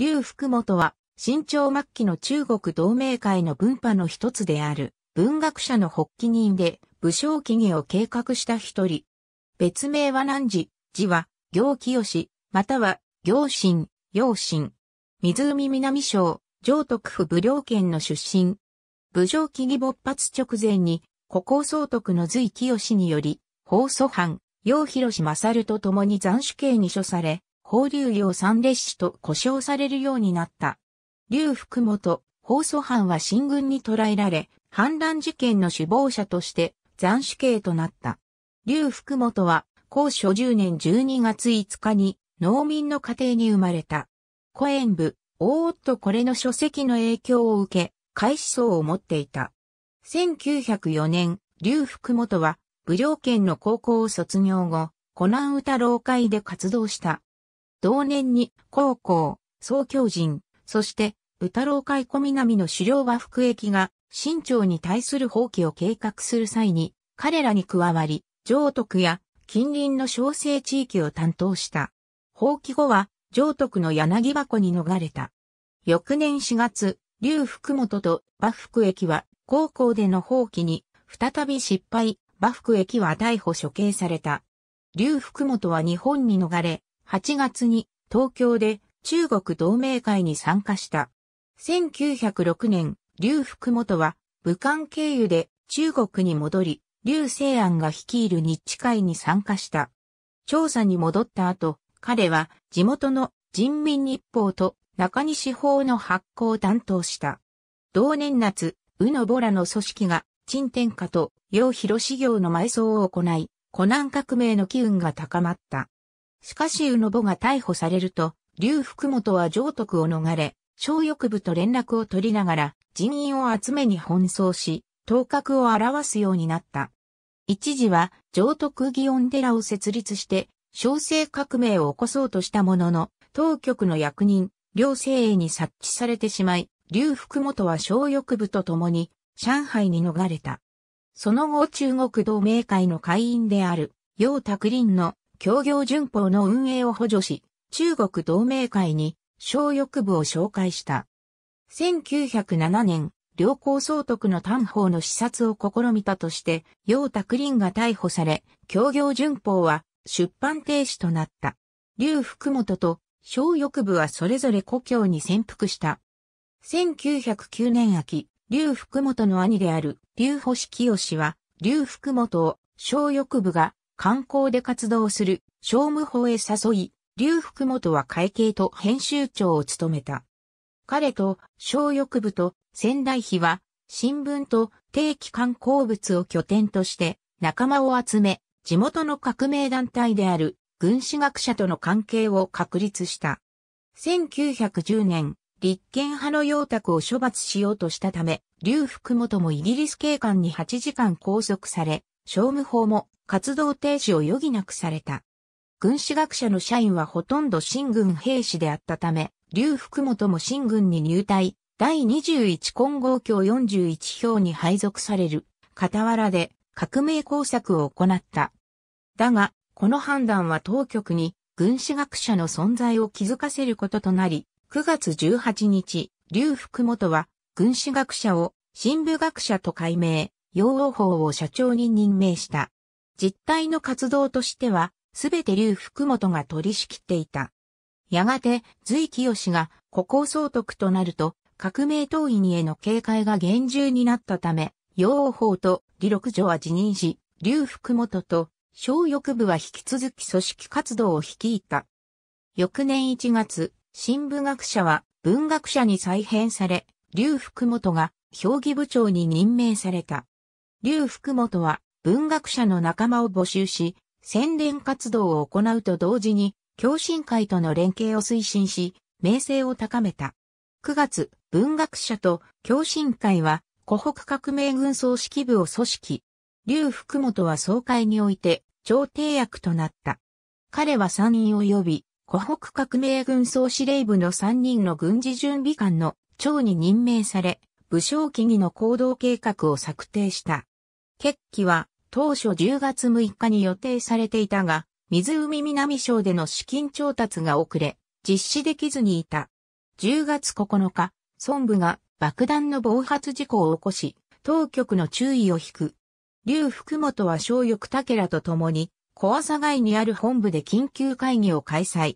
劉福元は、新朝末期の中国同盟会の文派の一つである、文学者の発起人で、武将起義を計画した一人。別名は南寺、字は、行清、または、行清、陽神。湖南省、上徳府武陵県の出身。武将起義勃発直前に、古今総督の隋清により、法祖藩、陽広勝と共に斬首刑に処され、法流用三列士と呼称されるようになった。劉福元、法祖藩は新軍に捕らえられ、反乱事件の首謀者として斬首刑となった。劉福元は、公所10年12月5日に農民の家庭に生まれた。古演部、おーっとこれの書籍の影響を受け、開始層を持っていた。1904年、劉福元は、武良県の高校を卒業後、湖南歌老会で活動した。同年に高校、総教人、そして宇太郎海湖南の狩猟和服役が清朝に対する放棄を計画する際に彼らに加わり、上徳や近隣の小生地域を担当した。放棄後は上徳の柳箱に逃れた。翌年4月、劉福元と和福駅は高校での放棄に再び失敗、和福駅は逮捕処刑された。劉福元は日本に逃れ、8月に東京で中国同盟会に参加した。1906年、劉福元は武漢経由で中国に戻り、劉西安が率いる日地会に参加した。調査に戻った後、彼は地元の人民日報と中西法の発行を担当した。同年夏、宇野ボラの組織が、陳天下と楊広修行の埋葬を行い、湖南革命の機運が高まった。しかし宇野母が逮捕されると、劉福元は上徳を逃れ、小翼部と連絡を取りながら人員を集めに奔走し、頭角を表すようになった。一時は上徳祇園寺を設立して、小生革命を起こそうとしたものの、当局の役人、両政営に察知されてしまい、劉福元は小翼部と共に上海に逃れた。その後中国同盟会の会員である、楊卓林の協業巡法の運営を補助し、中国同盟会に小翼部を紹介した。1907年、両校総督の担保の視察を試みたとして、楊卓林が逮捕され、協業巡法は出版停止となった。劉福本と小翼部はそれぞれ故郷に潜伏した。1909年秋、劉福本の兄である劉保志清は、劉福本を小翼部が観光で活動する商務法へ誘い、劉福元は会計と編集長を務めた。彼と小翼部と仙台碑は新聞と定期観光物を拠点として仲間を集め、地元の革命団体である軍事学者との関係を確立した。1910年、立憲派の陽宅を処罰しようとしたため、劉福元もイギリス警官に8時間拘束され、商務法も活動停止を余儀なくされた。軍事学者の社員はほとんど新軍兵士であったため、劉福元も新軍に入隊、第21混合教41票に配属される、傍らで革命工作を行った。だが、この判断は当局に軍事学者の存在を気づかせることとなり、9月18日、劉福元は軍事学者を新部学者と改名、養老法を社長に任命した。実態の活動としては、すべて劉福元が取り仕切っていた。やがて、随清が古行総督となると、革命党員への警戒が厳重になったため、楊王法と李六女は辞任し、劉福元と小翼部は引き続き組織活動を率いた。翌年1月、新部学者は文学者に再編され、劉福元が評議部長に任命された。劉福元は文学者の仲間を募集し、宣伝活動を行うと同時に、共振会との連携を推進し、名声を高めた。9月、文学者と共振会は、湖北革命軍総指揮部を組織。劉福元は総会において、調停役となった。彼は参院を呼び、湖北革命軍総司令部の3人の軍事準備官の長に任命され、武将機義の行動計画を策定した。決起は当初10月6日に予定されていたが、湖南省での資金調達が遅れ、実施できずにいた。10月9日、孫部が爆弾の暴発事故を起こし、当局の注意を引く。劉福元は小翼武らと共に、小朝街にある本部で緊急会議を開催。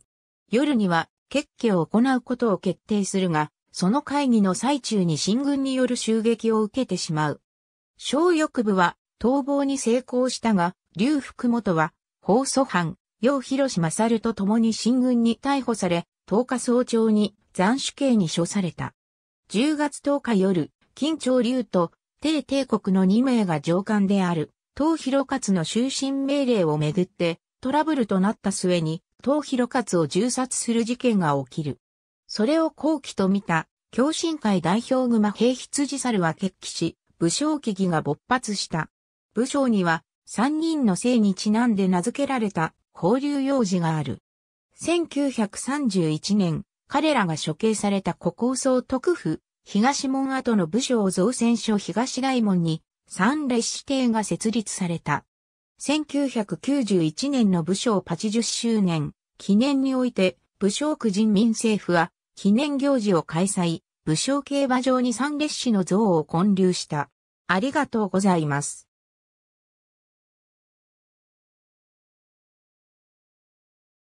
夜には、決起を行うことを決定するが、その会議の最中に進軍による襲撃を受けてしまう。小翼部は逃亡に成功したが、劉福元は、法祖藩、楊広勝と共に新軍に逮捕され、10日早朝に斬首刑に処された。10月10日夜、金朝竜と、帝帝国の2名が上官である、東広勝の終身命令をめぐって、トラブルとなった末に、東広勝を銃殺する事件が起きる。それを後期と見た、共進会代表熊平羊猿は決起し、武将危機が勃発した。武将には三人の姓にちなんで名付けられた交流用事がある。1931年、彼らが処刑された古高僧特府、東門跡の武将造船所東大門に三列指定が設立された。1991年の武将80周年記念において、武将区人民政府は記念行事を開催、武将競馬場に三列市の像を建立した。ありがとうございます。